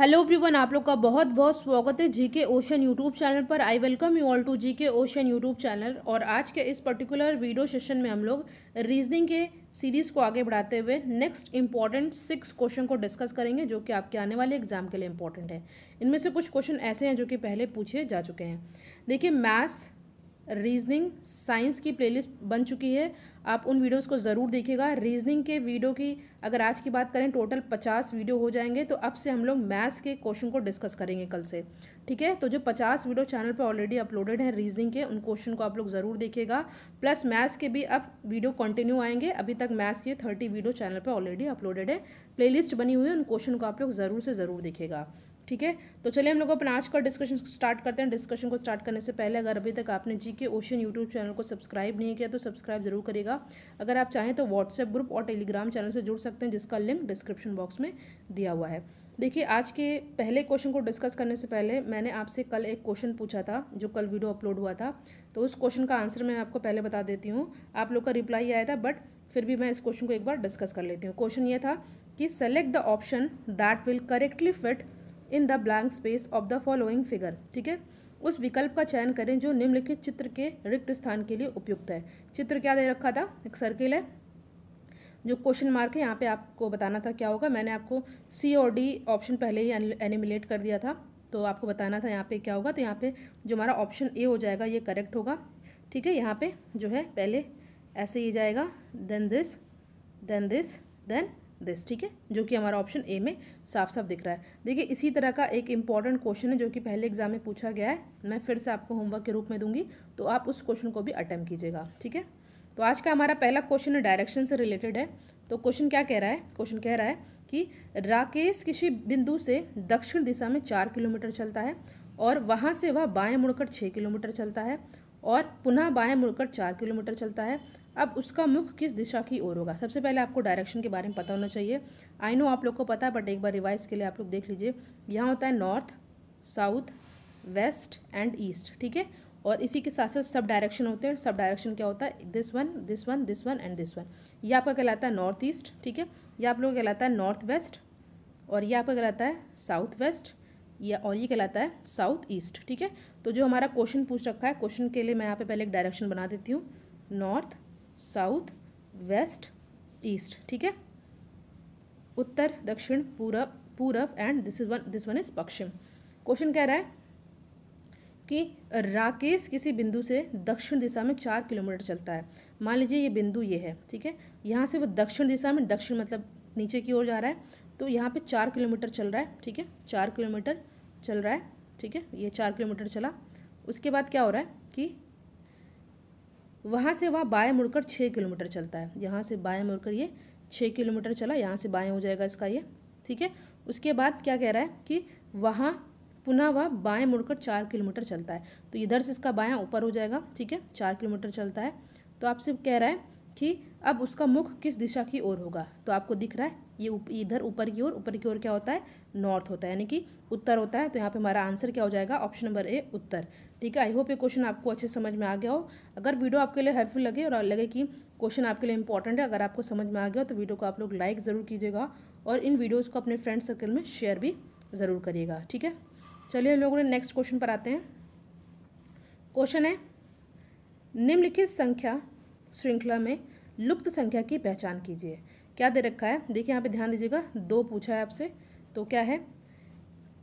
hello everyone आप लोग का बहुत बहुत स्वागत है जीके ओशन यूट्यूब चैनल पर I welcome you all to G K ocean YouTube channel और आज के इस पर्टिकुलर वीडियो सेशन में हम लोग रीजनिंग के सीरीज़ को आगे बढ़ाते हुए नेक्स्ट इंपॉर्टेंट सिक्स क्वेश्चन को डिस्कस करेंगे जो कि आपके आने वाले एग्जाम के लिए इंपॉर्टेंट है इनमें से कुछ क्वेश्चन ऐसे हैं जो कि पहले पूछे जा चुके हैं देखिए मैथ्स रीजनिंग साइंस की प्लेलिस्ट बन चुकी है आप उन वीडियोस को ज़रूर देखिएगा रीजनिंग के वीडियो की अगर आज की बात करें टोटल पचास वीडियो हो जाएंगे तो अब से हम लोग मैथ्स के क्वेश्चन को डिस्कस करेंगे कल से ठीक है तो जो पचास वीडियो चैनल पर ऑलरेडी अपलोडेड हैं रीजनिंग के उन क्वेश्चन को आप लोग ज़रूर देखिएगा प्लस मैथ्स के भी अब वीडियो कंटिन्यू आएंगे अभी तक मैथ्स के थर्टी वीडियो चैनल पर ऑलरेडी अपलोडेड है प्लेलिस्ट बनी हुई है उन क्वेश्चन को आप लोग ज़रूर से ज़रूर देखेगा ठीक है तो चलिए हम लोग अपना आज का डिस्कशन स्टार्ट करते हैं डिस्कशन को स्टार्ट करने से पहले अगर अभी तक आपने G K ocean YouTube channel को सब्सक्राइब नहीं किया तो सब्सक्राइब जरूर करेगा अगर आप चाहें तो व्हाट्सएप ग्रुप और टेलीग्राम चैनल से जुड़ सकते हैं जिसका लिंक डिस्क्रिप्शन बॉक्स में दिया हुआ है देखिए आज के पहले क्वेश्चन को डिस्कस करने से पहले मैंने आपसे कल एक क्वेश्चन पूछा था जो कल वीडियो अपलोड हुआ था तो उस क्वेश्चन का आंसर मैं आपको पहले बता देती हूँ आप लोग का रिप्लाई आया था बट फिर भी मैं इस क्वेश्चन को एक बार डिस्कस कर लेती हूँ क्वेश्चन ये था कि select the option that will correctly fit in the blank space of the following figure ठीक है उस विकल्प का चयन करें जो निम्नलिखित चित्र के रिक्त स्थान के लिए उपयुक्त है चित्र क्या दे रखा था एक सर्किल है जो क्वेश्चन मार्क है यहाँ पे आपको बताना था क्या होगा मैंने आपको सी और डी ऑप्शन पहले ही एनिमिलेट कर दिया था तो आपको बताना था यहाँ पे क्या होगा तो यहाँ पे जो हमारा ऑप्शन ए हो जाएगा ये करेक्ट होगा ठीक है यहाँ पे जो है पहले ऐसे ही जाएगा then this then this then this ठीक है जो कि हमारा ऑप्शन ए में साफ साफ दिख रहा है देखिए इसी तरह का एक इंपॉर्टेंट क्वेश्चन है जो कि पहले एग्जाम में पूछा गया है मैं फिर से आपको होमवर्क के रूप में दूंगी तो आप उस क्वेश्चन को भी अटैम्प कीजिएगा ठीक है तो आज का हमारा पहला क्वेश्चन डायरेक्शन से रिलेटेड है तो क्वेश्चन क्या कह रहा है क्वेश्चन कह रहा है कि राकेश किसी बिंदु से दक्षिण दिशा में चार किलोमीटर चलता है और वहाँ से वह बाएँ मुड़कर छः किलोमीटर चलता है और पुनः बाएँ मुड़कर चार किलोमीटर चलता है अब उसका मुख किस दिशा की ओर होगा सबसे पहले आपको डायरेक्शन के बारे में पता होना चाहिए आई नो आप लोग को पता है बट एक बार रिवाइज के लिए आप लोग देख लीजिए यहाँ होता है north south west and east ठीक है और इसी के साथ साथ सब डायरेक्शन होते हैं सब डायरेक्शन क्या होता है this one this one this one and this one ये आपका कहलाता है नॉर्थ ईस्ट ठीक है ये आप लोग कहलाता है नॉर्थ वेस्ट और ये आपका कहलाता है साउथ वेस्ट या और ये कहलाता है साउथ ईस्ट ठीक है तो जो हमारा क्वेश्चन पूछ रखा है क्वेश्चन के लिए मैं यहाँ पे पहले एक डायरेक्शन बना देती हूँ नॉर्थ साउथ वेस्ट ईस्ट ठीक है उत्तर दक्षिण पूरब पूरब and this is one this one is पश्चिम क्वेश्चन कह रहा है कि राकेश किसी बिंदु से दक्षिण दिशा में चार किलोमीटर चलता है मान लीजिए ये बिंदु ये है ठीक है यहाँ से वो दक्षिण दिशा में दक्षिण मतलब नीचे की ओर जा रहा है तो यहाँ पे चार किलोमीटर चल रहा है ठीक है चार किलोमीटर चल रहा है ठीक है ये चार किलोमीटर चला उसके बाद क्या हो रहा है कि वहाँ से वह बाएँ मुड़कर छः किलोमीटर चलता है यहाँ से बाएँ मुड़कर ये छः किलोमीटर चला यहाँ से बाएँ हो जाएगा इसका ये ठीक है उसके बाद क्या कह रहा है कि वहाँ पुनः वह बाएँ मुड़कर चार किलोमीटर चलता है तो इधर से इसका बायाँ ऊपर हो जाएगा ठीक है चार किलोमीटर चलता है तो आपसे कह रहा है कि अब उसका मुख किस दिशा की ओर होगा तो आपको दिख रहा है ये इधर ऊपर की ओर ऊपर की ओर क्या होता है नॉर्थ होता है यानी कि उत्तर होता है तो यहाँ पे हमारा आंसर क्या हो जाएगा ऑप्शन नंबर ए उत्तर ठीक है आई होप ये क्वेश्चन आपको अच्छे समझ में आ गया हो अगर वीडियो आपके लिए हेल्पफुल लगे और लगे कि क्वेश्चन आपके लिए इंपॉर्टेंट है अगर आपको समझ में आ गया हो तो वीडियो को आप लोग लाइक ज़रूर कीजिएगा और इन वीडियोज़ को अपने फ्रेंड सर्कल में शेयर भी ज़रूर करिएगा ठीक है चलिए हम लोगों ने नेक्स्ट क्वेश्चन पर आते हैं क्वेश्चन है निम्नलिखित संख्या श्रृंखला में लुप्त संख्या की पहचान कीजिए क्या दे रखा है देखिए यहाँ पे ध्यान दीजिएगा दो पूछा है आपसे तो क्या है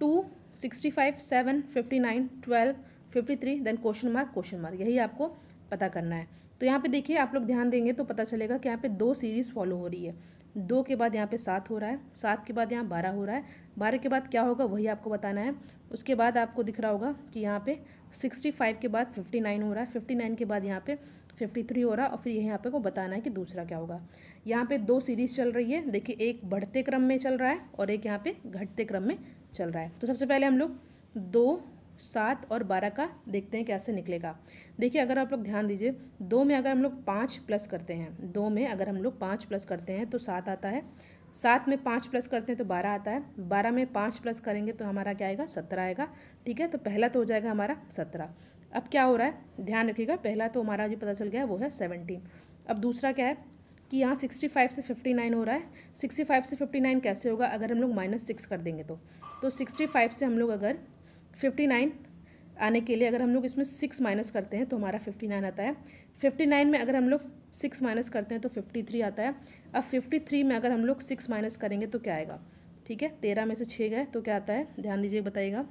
two sixty five seven fifty nine twelve fifty three then question mark question mark यही आपको पता करना है तो यहाँ पे देखिए आप लोग ध्यान देंगे तो पता चलेगा कि यहाँ पे दो सीरीज़ फॉलो हो रही है दो के बाद यहाँ पे सात हो रहा है सात के बाद यहाँ बारह हो रहा है बारह के बाद क्या होगा वही आपको बताना है उसके बाद आपको दिख रहा होगा कि यहाँ पे सिक्सटी फाइव के बाद फिफ्टी नाइन हो रहा है फिफ्टी नाइन के बाद यहाँ पे फिफ्टी थ्री हो रहा और फिर यहाँ पे को बताना है कि दूसरा क्या होगा यहाँ पे दो सीरीज़ चल रही है देखिए एक बढ़ते क्रम में चल रहा है और एक यहाँ पे घटते क्रम में चल रहा है तो सबसे पहले हम लोग दो सात और बारह का देखते हैं कैसे निकलेगा देखिए अगर आप लोग ध्यान दीजिए दो में अगर हम लोग पाँच प्लस करते हैं दो में अगर हम लोग पाँच प्लस करते हैं तो सात आता है सात में पाँच प्लस करते हैं तो बारह आता है बारह में पाँच प्लस करेंगे तो हमारा क्या आएगा सत्रह आएगा ठीक है तो पहला तो हो जाएगा हमारा सत्रह अब क्या हो रहा है ध्यान रखिएगा पहला तो हमारा जो पता चल गया वो है सेवनटीन अब दूसरा क्या है कि यहाँ सिक्सटी फाइव से फिफ्टी नाइन हो रहा है सिक्सटी फाइव से फिफ्टी नाइन कैसे होगा अगर हम लोग माइनस सिक्स कर देंगे तो तो सिक्सटी फाइव से हम लोग अगर फिफ्टी नाइन आने के लिए अगर हम लोग इसमें सिक्स माइनस करते हैं तो हमारा फिफ्टी नाइन आता है फिफ्टी नाइन में अगर हम लोग सिक्स माइनस करते हैं तो फिफ्टी थ्री आता है अब फिफ्टी थ्री में अगर हम लोग सिक्स माइनस करेंगे तो क्या आएगा ठीक है तेरह में से छः गए तो क्या आता है ध्यान दीजिए बताइएगा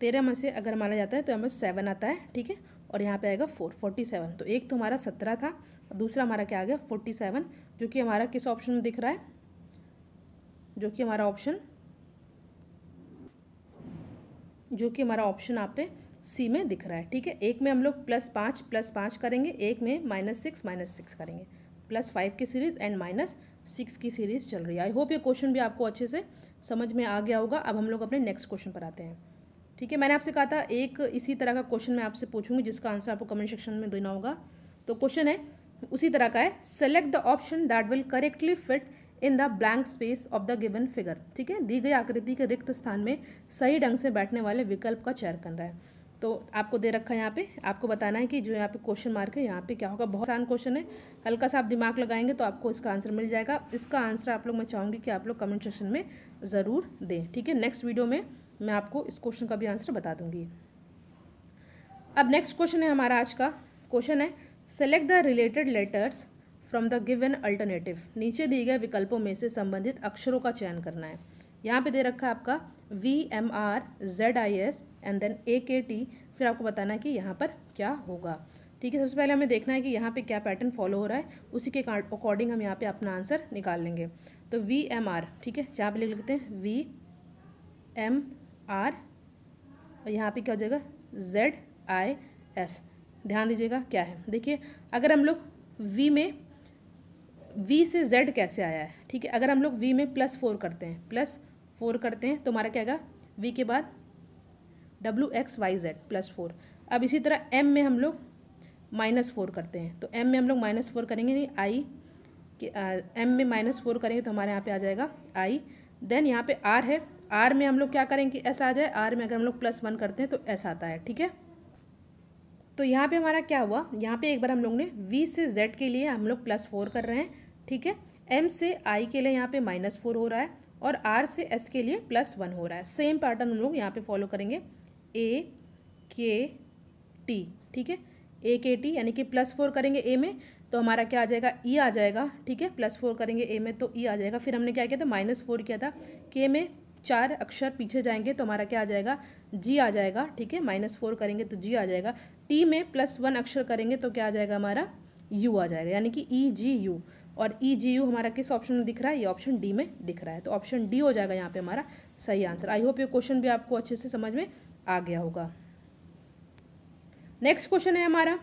तेरह में से अगर माना जाता है तो हमें सेवन आता है ठीक है और यहाँ पे आएगा फोर फोर्टी सेवन तो एक तो हमारा सत्रह था और दूसरा हमारा क्या आ गया फोर्टी सेवन जो कि हमारा किस ऑप्शन में दिख रहा है जो कि हमारा ऑप्शन जो कि हमारा ऑप्शन आप पे सी में दिख रहा है ठीक है एक में हम लोग प्लस पाँच प्लस पाँच करेंगे एक में माइनस सिक्स माइनस सिक्स करेंगे प्लस फाइव की सीरीज़ एंड माइनस सिक्स की सीरीज़ चल रही है आई होप ये क्वेश्चन भी आपको अच्छे से समझ में आ गया होगा अब हम लोग अपने नेक्स्ट क्वेश्चन पर आते हैं ठीक है मैंने आपसे कहा था एक इसी तरह का क्वेश्चन मैं आपसे पूछूंगी जिसका आंसर आपको कमेंट सेक्शन में देना होगा तो क्वेश्चन है उसी तरह का है select the option that will correctly fit in the blank space of the given figure ठीक है दी गई आकृति के रिक्त स्थान में सही ढंग से बैठने वाले विकल्प का चयन करना है तो आपको दे रखा है यहाँ पे आपको बताना है कि जो यहाँ पे क्वेश्चन मार्क है यहाँ पे क्या होगा बहुत आसान क्वेश्चन है हल्का सा आप दिमाग लगाएंगे तो आपको इसका आंसर मिल जाएगा इसका आंसर आप लोग मैं चाहूँगी कि आप लोग कमेंट सेक्शन में ज़रूर दें ठीक है नेक्स्ट वीडियो में मैं आपको इस क्वेश्चन का भी आंसर बता दूंगी अब नेक्स्ट क्वेश्चन है हमारा आज का क्वेश्चन है select the related letters from the given alternative नीचे दिए गए विकल्पों में से संबंधित अक्षरों का चयन करना है यहाँ पे दे रखा है आपका V M R Z I S and then A K T फिर आपको बताना है कि यहाँ पर क्या होगा ठीक है सबसे पहले हमें देखना है कि यहाँ पे क्या पैटर्न फॉलो हो रहा है उसी के अकॉर्डिंग हम यहाँ पे अपना आंसर निकाल लेंगे तो वी एम आर ठीक है यहाँ पे लिख लेते हैं वी एम आर और यहाँ पे क्या हो जाएगा जेड आई एस ध्यान दीजिएगा क्या है देखिए अगर हम लोग वी में वी से जेड कैसे आया है ठीक है अगर हम लोग वी में प्लस फोर करते हैं प्लस फोर करते हैं तो हमारा क्या आएगा वी के बाद W X Y Z plus four अब इसी तरह एम में हम लोग माइनस फोर करते हैं तो एम में हम लोग माइनस फोर करेंगे नहीं आई के एम में माइनस फोर करेंगे तो हमारे यहाँ पे आ जाएगा आई देन यहाँ पे आर है आर में हम लोग क्या करें कि ऐसा आ जाए आर में अगर हम लोग प्लस वन करते हैं तो ऐसा आता है ठीक है तो यहाँ पे हमारा क्या हुआ यहाँ पे एक बार हम लोग ने वी से जेड के लिए हम लोग प्लस फोर कर रहे हैं ठीक है एम से आई के लिए यहाँ पे माइनस फोर हो रहा है और आर से एस के लिए प्लस वन हो रहा है सेम पैटर्न हम लोग यहाँ पे फॉलो करेंगे ए के टी ठीक है ए के टी यानी कि प्लस फोर करेंगे ए में तो हमारा क्या आ जाएगा ई e आ जाएगा ठीक है प्लस फोर करेंगे ए में तो ई e आ जाएगा फिर हमने क्या किया था माइनस फोर किया था के में चार अक्षर पीछे जाएंगे तो हमारा क्या आ जाएगा जी आ जाएगा ठीक है माइनस फोर करेंगे तो जी आ जाएगा टी में प्लस वन अक्षर करेंगे तो क्या आ जाएगा हमारा यू आ जाएगा यानी कि ई जी यू और ई जी यू हमारा किस ऑप्शन में दिख रहा है ये ऑप्शन डी में दिख रहा है तो ऑप्शन डी हो जाएगा यहाँ पे हमारा सही आंसर आई होप ये क्वेश्चन भी आपको अच्छे से समझ में आ गया होगा नेक्स्ट क्वेश्चन है हमारा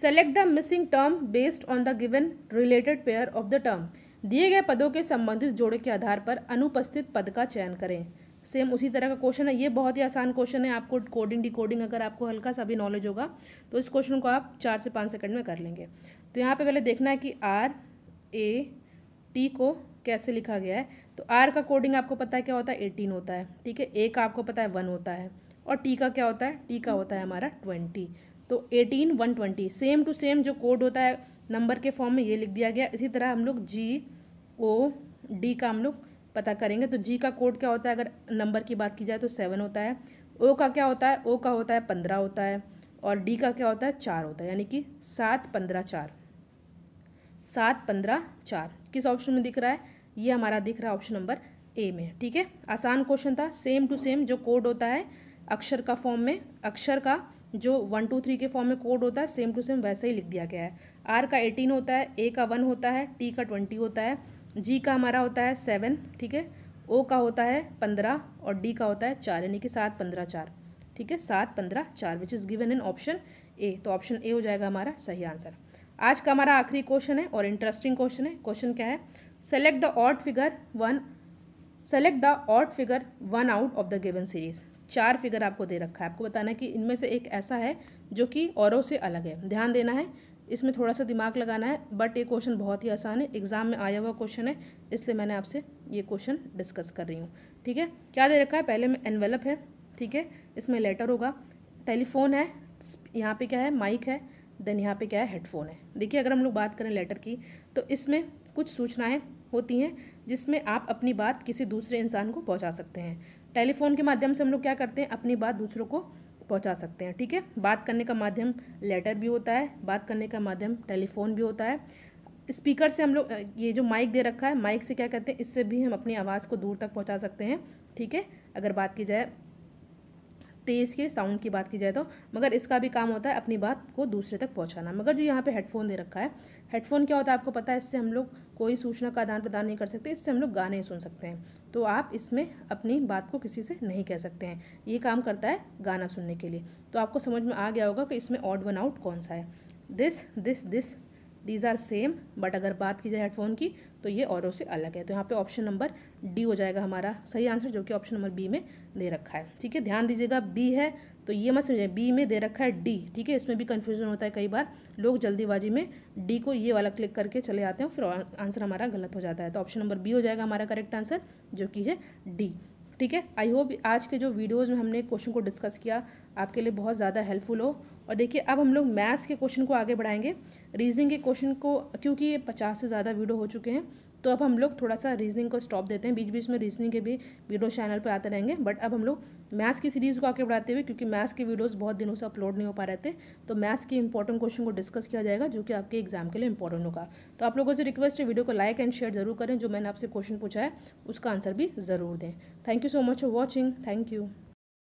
select the missing term based on the given related pair of the term दिए गए पदों के संबंधित जोड़े के आधार पर अनुपस्थित पद का चयन करें सेम उसी तरह का क्वेश्चन है ये बहुत ही आसान क्वेश्चन है आपको कोडिंग डिकोडिंग अगर आपको हल्का सा भी नॉलेज होगा तो इस क्वेश्चन को आप चार से पाँच सेकंड में कर लेंगे तो यहाँ पे पहले देखना है कि आर ए टी को कैसे लिखा गया है तो आर का कोडिंग आपको पता है क्या होता है एटीन होता है ठीक है ए का आपको पता है वन होता है और टी का क्या होता है टी का होता है हमारा ट्वेंटी तो eighteen one twenty same to same जो कोड होता है नंबर के फॉर्म में ये लिख दिया गया इसी तरह हम लोग जी ओ डी का हम लोग पता करेंगे तो जी का कोड क्या होता है अगर नंबर की बात की जाए तो सेवन होता है ओ का क्या होता है ओ का होता है पंद्रह होता है और डी का क्या होता है चार होता है यानी कि सात पंद्रह चार सात पंद्रह चार किस ऑप्शन में दिख रहा है ये हमारा दिख रहा है ऑप्शन नंबर ए में ठीक है आसान क्वेश्चन था सेम टू सेम जो कोड होता है अक्षर का फॉर्म में अक्षर का जो वन टू थ्री के फॉर्म में कोड होता है सेम टू सेम वैसे ही लिख दिया गया है आर का एटीन होता है ए का वन होता है टी का ट्वेंटी होता है जी का हमारा होता है सेवन ठीक है ओ का होता है पंद्रह और डी का होता है चार यानी कि सात पंद्रह चार ठीक है सात पंद्रह चार which is given in option A तो ऑप्शन ए हो जाएगा हमारा सही आंसर आज का हमारा आखिरी क्वेश्चन है और इंटरेस्टिंग क्वेश्चन है क्वेश्चन क्या है select the odd figure one select the odd figure one out of the given series चार फिगर आपको दे रखा है आपको बताना है कि इनमें से एक ऐसा है जो कि औरों से अलग है ध्यान देना है इसमें थोड़ा सा दिमाग लगाना है बट ये क्वेश्चन बहुत ही आसान है एग्जाम में आया हुआ क्वेश्चन है इसलिए मैंने आपसे ये क्वेश्चन डिस्कस कर रही हूँ ठीक है क्या दे रखा है पहले में एनवेलप है ठीक है इसमें लेटर होगा टेलीफोन है यहाँ पे क्या है माइक है देन यहाँ पे क्या है हेडफोन है देखिए अगर हम लोग बात करें लेटर की तो इसमें कुछ सूचनाएँ होती हैं जिसमें आप अपनी बात किसी दूसरे इंसान को पहुँचा सकते हैं टेलीफोन के माध्यम से हम लोग क्या करते हैं अपनी बात दूसरों को पहुंचा सकते हैं ठीक है बात करने का माध्यम लेटर भी होता है बात करने का माध्यम टेलीफोन भी होता है स्पीकर से हम लोग ये जो माइक दे रखा है माइक से क्या कहते हैं इससे भी हम अपनी आवाज़ को दूर तक पहुंचा सकते हैं ठीक है अगर बात की जाए तेज़ के साउंड की बात की जाए तो मगर इसका भी काम होता है अपनी बात को दूसरे तक पहुंचाना मगर जो यहाँ पे हेडफोन दे रखा है हेडफोन क्या होता है आपको पता है इससे हम लोग कोई सूचना का आदान प्रदान नहीं कर सकते इससे हम लोग गाने सुन सकते हैं तो आप इसमें अपनी बात को किसी से नहीं कह सकते हैं ये काम करता है गाना सुनने के लिए तो आपको समझ में आ गया होगा कि इसमें ऑड वन आउट कौन सा है this this this these are same but अगर बात की जाए हेडफोन की तो ये औरों से अलग है तो यहाँ पे ऑप्शन नंबर डी हो जाएगा हमारा सही आंसर जो कि ऑप्शन नंबर बी में दे रखा है ठीक है ध्यान दीजिएगा बी है तो ये मत समझें बी में दे रखा है डी ठीक है इसमें भी कन्फ्यूजन होता है कई बार लोग जल्दीबाजी में डी को ये वाला क्लिक करके चले आते हैं फिर आंसर हमारा गलत हो जाता है तो ऑप्शन नंबर बी हो जाएगा हमारा करेक्ट आंसर जो कि है डी ठीक है आई होप आज के जो वीडियोज़ में हमने क्वेश्चन को डिस्कस किया आपके लिए बहुत ज़्यादा हेल्पफुल हो और देखिए अब हम लोग मैथ्स के क्वेश्चन को आगे बढ़ाएंगे रीजनिंग के क्वेश्चन को क्योंकि ये पचास से ज़्यादा वीडियो हो चुके हैं तो अब हम लोग थोड़ा सा रीजनिंग को स्टॉप देते हैं बीच बीच में रीजनिंग के भी वीडियो चैनल पर आते रहेंगे बट अब हम लोग मैथ्स की सीरीज़ को आगे बढ़ाते हुए क्योंकि मैथ्स के वीडियोज़ बहुत दिनों से अपलोड नहीं हो पा रहे थे तो मैथ्स के इंपॉर्टेंट क्वेश्चन को डिस्कस किया जाएगा जो कि आपके एग्जाम के लिए इंपॉर्टेंट होगा तो आप लोगों से रिक्वेस्ट है वीडियो को लाइक एंड शेयर जरूर करें जो मैंने आपसे क्वेश्चन पूछा है उसका आंसर भी ज़रूर दें thank you so much for watching thank you